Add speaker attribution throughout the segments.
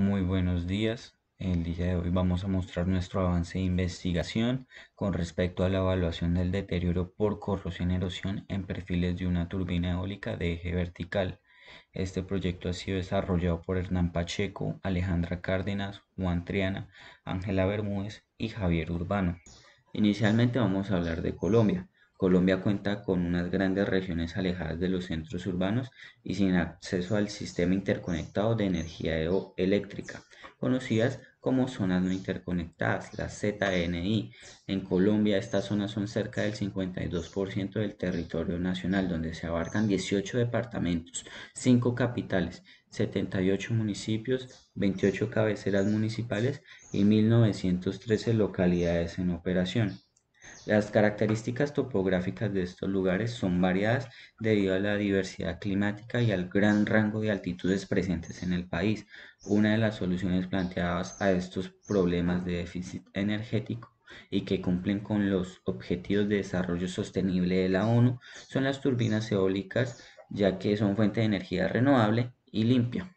Speaker 1: Muy buenos días. El día de hoy vamos a mostrar nuestro avance de investigación con respecto a la evaluación del deterioro por corrosión y erosión en perfiles de una turbina eólica de eje vertical. Este proyecto ha sido desarrollado por Hernán Pacheco, Alejandra Cárdenas, Juan Triana, Ángela Bermúdez y Javier Urbano. Inicialmente vamos a hablar de Colombia. Colombia cuenta con unas grandes regiones alejadas de los centros urbanos y sin acceso al sistema interconectado de energía eléctrica, conocidas como zonas no interconectadas, las ZNI. En Colombia estas zonas son cerca del 52% del territorio nacional, donde se abarcan 18 departamentos, 5 capitales, 78 municipios, 28 cabeceras municipales y 1.913 localidades en operación. Las características topográficas de estos lugares son variadas debido a la diversidad climática y al gran rango de altitudes presentes en el país. Una de las soluciones planteadas a estos problemas de déficit energético y que cumplen con los objetivos de desarrollo sostenible de la ONU son las turbinas eólicas, ya que son fuente de energía renovable y limpia.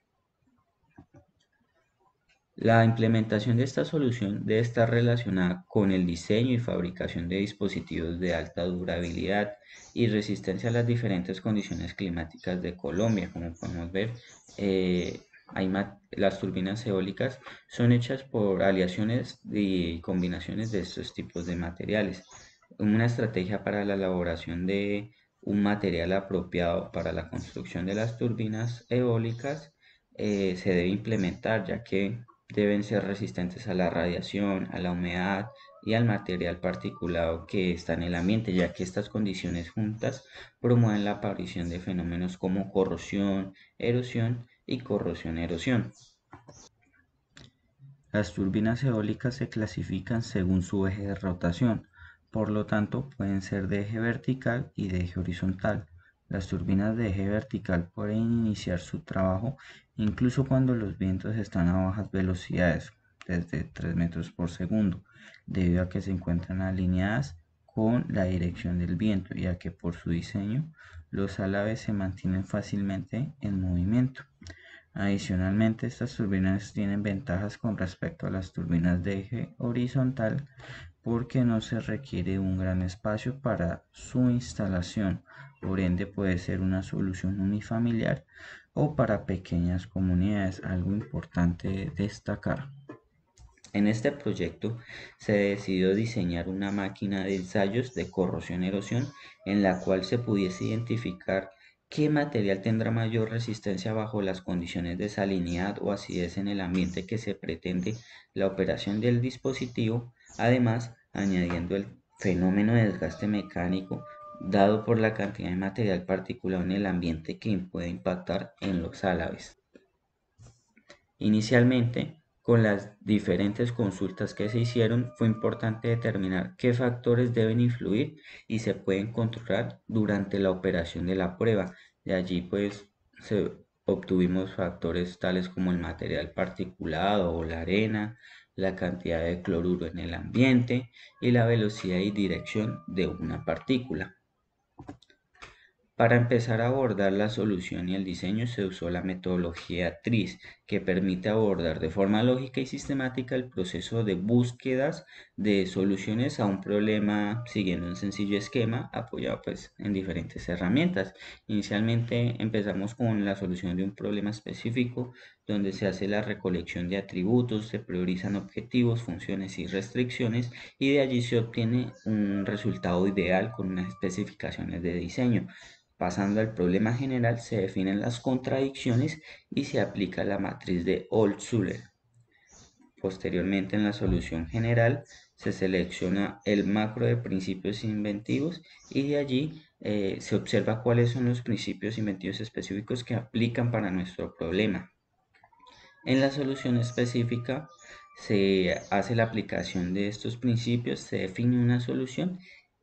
Speaker 1: La implementación de esta solución debe estar relacionada con el diseño y fabricación de dispositivos de alta durabilidad y resistencia a las diferentes condiciones climáticas de Colombia. Como podemos ver, eh, las turbinas eólicas son hechas por aleaciones y combinaciones de estos tipos de materiales. Una estrategia para la elaboración de un material apropiado para la construcción de las turbinas eólicas eh, se debe implementar ya que deben ser resistentes a la radiación, a la humedad y al material particulado que está en el ambiente, ya que estas condiciones juntas promueven la aparición de fenómenos como corrosión, erosión y corrosión-erosión. Las turbinas eólicas se clasifican según su eje de rotación, por lo tanto pueden ser de eje vertical y de eje horizontal. Las turbinas de eje vertical pueden iniciar su trabajo incluso cuando los vientos están a bajas velocidades, desde 3 metros por segundo, debido a que se encuentran alineadas con la dirección del viento y a que por su diseño los alaves se mantienen fácilmente en movimiento. Adicionalmente, estas turbinas tienen ventajas con respecto a las turbinas de eje horizontal porque no se requiere un gran espacio para su instalación, por ende puede ser una solución unifamiliar o para pequeñas comunidades, algo importante destacar. En este proyecto se decidió diseñar una máquina de ensayos de corrosión-erosión en la cual se pudiese identificar qué material tendrá mayor resistencia bajo las condiciones de salinidad o acidez en el ambiente que se pretende la operación del dispositivo, además añadiendo el fenómeno de desgaste mecánico dado por la cantidad de material particulado en el ambiente que puede impactar en los álabes. Inicialmente, con las diferentes consultas que se hicieron, fue importante determinar qué factores deben influir y se pueden controlar durante la operación de la prueba. De allí, pues, se obtuvimos factores tales como el material particulado o la arena, la cantidad de cloruro en el ambiente y la velocidad y dirección de una partícula. Para empezar a abordar la solución y el diseño se usó la metodología TRIS, que permite abordar de forma lógica y sistemática el proceso de búsquedas de soluciones a un problema siguiendo un sencillo esquema apoyado pues, en diferentes herramientas. Inicialmente empezamos con la solución de un problema específico donde se hace la recolección de atributos, se priorizan objetivos, funciones y restricciones y de allí se obtiene un resultado ideal con unas especificaciones de diseño. Pasando al problema general, se definen las contradicciones y se aplica la matriz de All-Suller. Posteriormente, en la solución general, se selecciona el macro de principios inventivos y de allí eh, se observa cuáles son los principios inventivos específicos que aplican para nuestro problema. En la solución específica se hace la aplicación de estos principios, se define una solución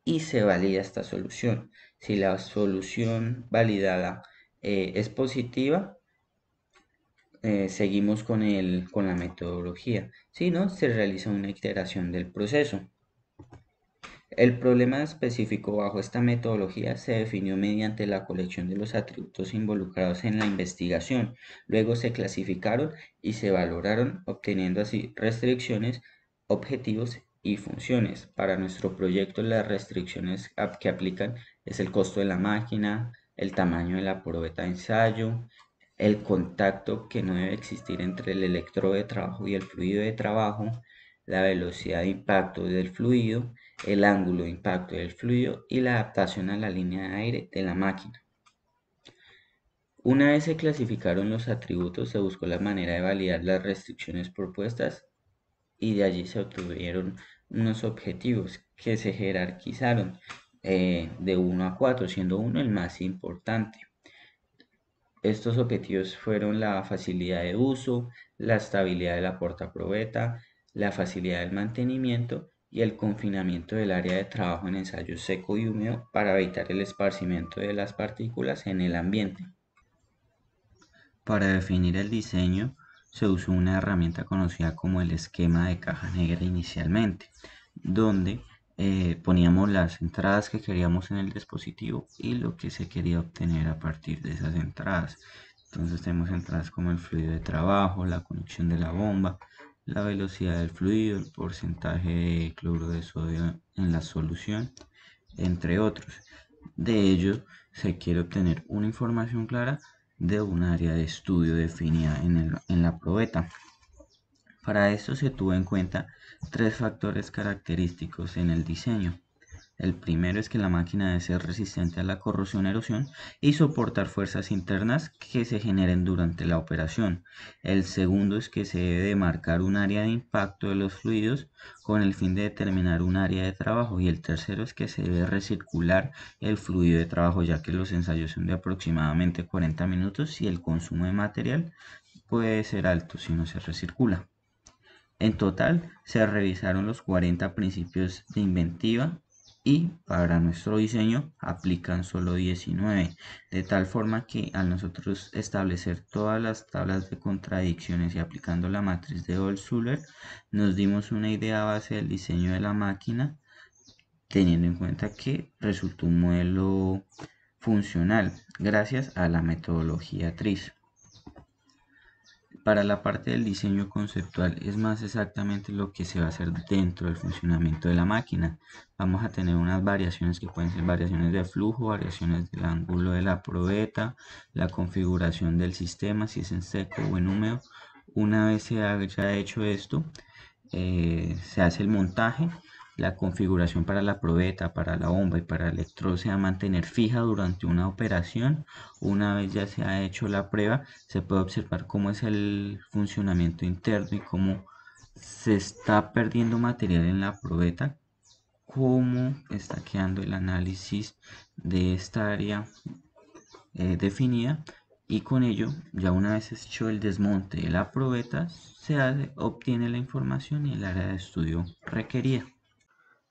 Speaker 1: y se valida esta solución. Si la solución validada eh, es positiva, eh, seguimos con, con la metodología. Si no, se realiza una iteración del proceso. El problema específico bajo esta metodología se definió mediante la colección de los atributos involucrados en la investigación. Luego se clasificaron y se valoraron obteniendo así restricciones, objetivos y funciones. Para nuestro proyecto las restricciones que aplican es el costo de la máquina, el tamaño de la probeta de ensayo, el contacto que no debe existir entre el electrodo de trabajo y el fluido de trabajo, la velocidad de impacto del fluido, el ángulo de impacto del fluido y la adaptación a la línea de aire de la máquina. Una vez se clasificaron los atributos, se buscó la manera de validar las restricciones propuestas y de allí se obtuvieron unos objetivos que se jerarquizaron eh, de 1 a 4, siendo 1 el más importante. Estos objetivos fueron la facilidad de uso, la estabilidad de la porta probeta, la facilidad del mantenimiento y el confinamiento del área de trabajo en ensayo seco y húmedo para evitar el esparcimiento de las partículas en el ambiente. Para definir el diseño se usó una herramienta conocida como el esquema de caja negra inicialmente, donde eh, poníamos las entradas que queríamos en el dispositivo y lo que se quería obtener a partir de esas entradas. Entonces tenemos entradas como el fluido de trabajo, la conexión de la bomba, la velocidad del fluido, el porcentaje de cloro de sodio en la solución, entre otros. De ello, se quiere obtener una información clara de un área de estudio definida en, en la probeta. Para esto se tuvo en cuenta tres factores característicos en el diseño. El primero es que la máquina debe ser resistente a la corrosión-erosión y soportar fuerzas internas que se generen durante la operación. El segundo es que se debe marcar un área de impacto de los fluidos con el fin de determinar un área de trabajo. Y el tercero es que se debe recircular el fluido de trabajo ya que los ensayos son de aproximadamente 40 minutos y el consumo de material puede ser alto si no se recircula. En total, se revisaron los 40 principios de inventiva y para nuestro diseño aplican solo 19, de tal forma que al nosotros establecer todas las tablas de contradicciones y aplicando la matriz de Suller, nos dimos una idea base del diseño de la máquina, teniendo en cuenta que resultó un modelo funcional gracias a la metodología triz. Para la parte del diseño conceptual es más exactamente lo que se va a hacer dentro del funcionamiento de la máquina. Vamos a tener unas variaciones que pueden ser variaciones de flujo, variaciones del ángulo de la probeta, la configuración del sistema, si es en seco o en húmedo. Una vez se haya hecho esto, eh, se hace el montaje la configuración para la probeta, para la bomba y para el electrodo se va a mantener fija durante una operación. Una vez ya se ha hecho la prueba, se puede observar cómo es el funcionamiento interno y cómo se está perdiendo material en la probeta, cómo está quedando el análisis de esta área eh, definida y con ello, ya una vez hecho el desmonte de la probeta, se hace, obtiene la información y el área de estudio
Speaker 2: requerida.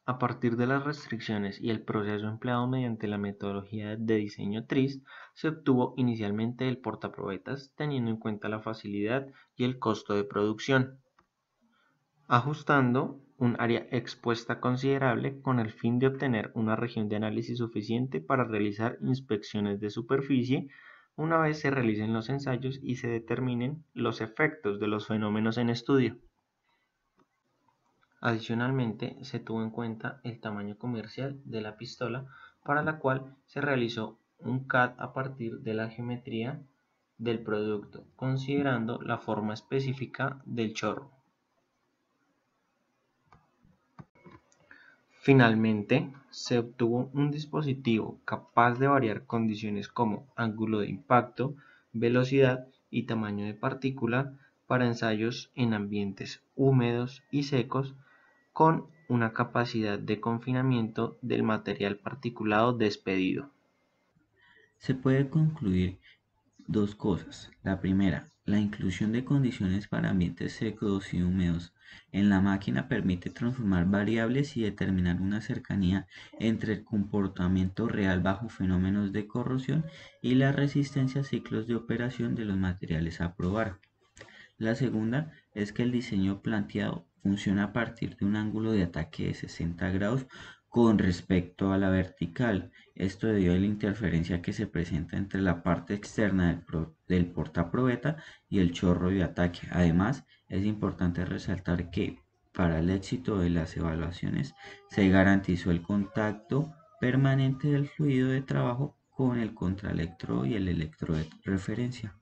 Speaker 2: A partir de las restricciones y el proceso empleado mediante la metodología de diseño TRIS, se obtuvo inicialmente el portaprobetas teniendo en cuenta la facilidad y el costo de producción, ajustando un área expuesta considerable con el fin de obtener una región de análisis suficiente para realizar inspecciones de superficie una vez se realicen los ensayos y se determinen los efectos de los fenómenos en estudio. Adicionalmente, se tuvo en cuenta el tamaño comercial de la pistola, para la cual se realizó un CAD a partir de la geometría del producto, considerando la forma específica del chorro. Finalmente, se obtuvo un dispositivo capaz de variar condiciones como ángulo de impacto, velocidad y tamaño de partícula para ensayos en ambientes húmedos y secos con una capacidad de confinamiento del material particulado despedido. Se
Speaker 1: puede concluir dos cosas. La primera, la inclusión de condiciones para ambientes secos y húmedos en la máquina permite transformar variables y determinar una cercanía entre el comportamiento real bajo fenómenos de corrosión y la resistencia a ciclos de operación de los materiales a probar. La segunda es que el diseño planteado Funciona a partir de un ángulo de ataque de 60 grados con respecto a la vertical. Esto debido a la interferencia que se presenta entre la parte externa del, porta y el chorro de ataque. Además, es importante resaltar que para el éxito de las evaluaciones se garantizó el contacto permanente del fluido de trabajo con el contraelectro y el electro de referencia.